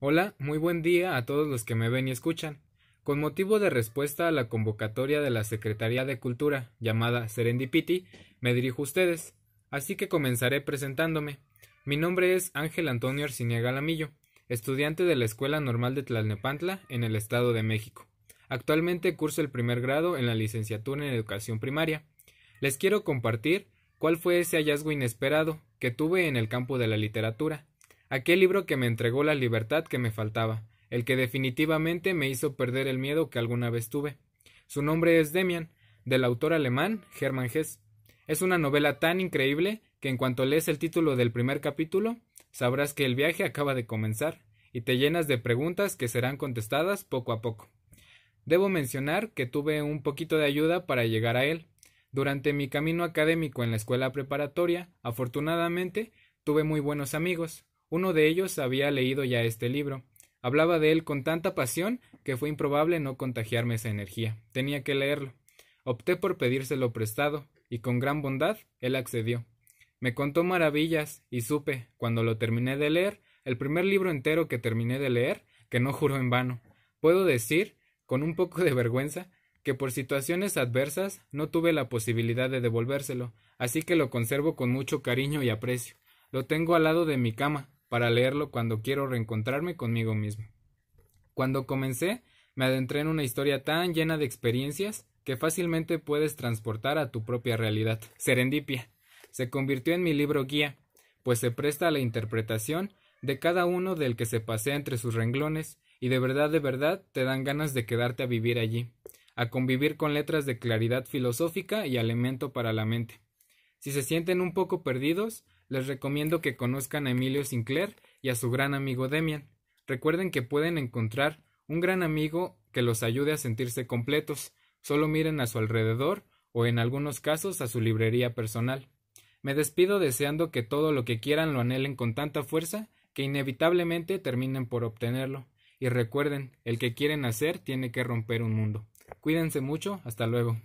Hola, muy buen día a todos los que me ven y escuchan. Con motivo de respuesta a la convocatoria de la Secretaría de Cultura, llamada Serendipity, me dirijo a ustedes, así que comenzaré presentándome. Mi nombre es Ángel Antonio Arciniega Lamillo, estudiante de la Escuela Normal de Tlalnepantla, en el Estado de México. Actualmente curso el primer grado en la licenciatura en Educación Primaria. Les quiero compartir cuál fue ese hallazgo inesperado que tuve en el campo de la literatura, aquel libro que me entregó la libertad que me faltaba, el que definitivamente me hizo perder el miedo que alguna vez tuve. Su nombre es Demian, del autor alemán Hermann Hesse. Es una novela tan increíble que en cuanto lees el título del primer capítulo, sabrás que el viaje acaba de comenzar, y te llenas de preguntas que serán contestadas poco a poco. Debo mencionar que tuve un poquito de ayuda para llegar a él. Durante mi camino académico en la escuela preparatoria, afortunadamente, tuve muy buenos amigos, uno de ellos había leído ya este libro. Hablaba de él con tanta pasión que fue improbable no contagiarme esa energía. Tenía que leerlo. Opté por pedírselo prestado, y con gran bondad él accedió. Me contó maravillas, y supe, cuando lo terminé de leer, el primer libro entero que terminé de leer, que no juró en vano. Puedo decir, con un poco de vergüenza, que por situaciones adversas no tuve la posibilidad de devolvérselo, así que lo conservo con mucho cariño y aprecio. Lo tengo al lado de mi cama, para leerlo cuando quiero reencontrarme conmigo mismo. Cuando comencé, me adentré en una historia tan llena de experiencias que fácilmente puedes transportar a tu propia realidad. Serendipia se convirtió en mi libro guía, pues se presta a la interpretación de cada uno del que se pasea entre sus renglones y de verdad de verdad te dan ganas de quedarte a vivir allí, a convivir con letras de claridad filosófica y alimento para la mente. Si se sienten un poco perdidos, les recomiendo que conozcan a Emilio Sinclair y a su gran amigo Demian. Recuerden que pueden encontrar un gran amigo que los ayude a sentirse completos. Solo miren a su alrededor o en algunos casos a su librería personal. Me despido deseando que todo lo que quieran lo anhelen con tanta fuerza que inevitablemente terminen por obtenerlo. Y recuerden, el que quieren hacer tiene que romper un mundo. Cuídense mucho, hasta luego.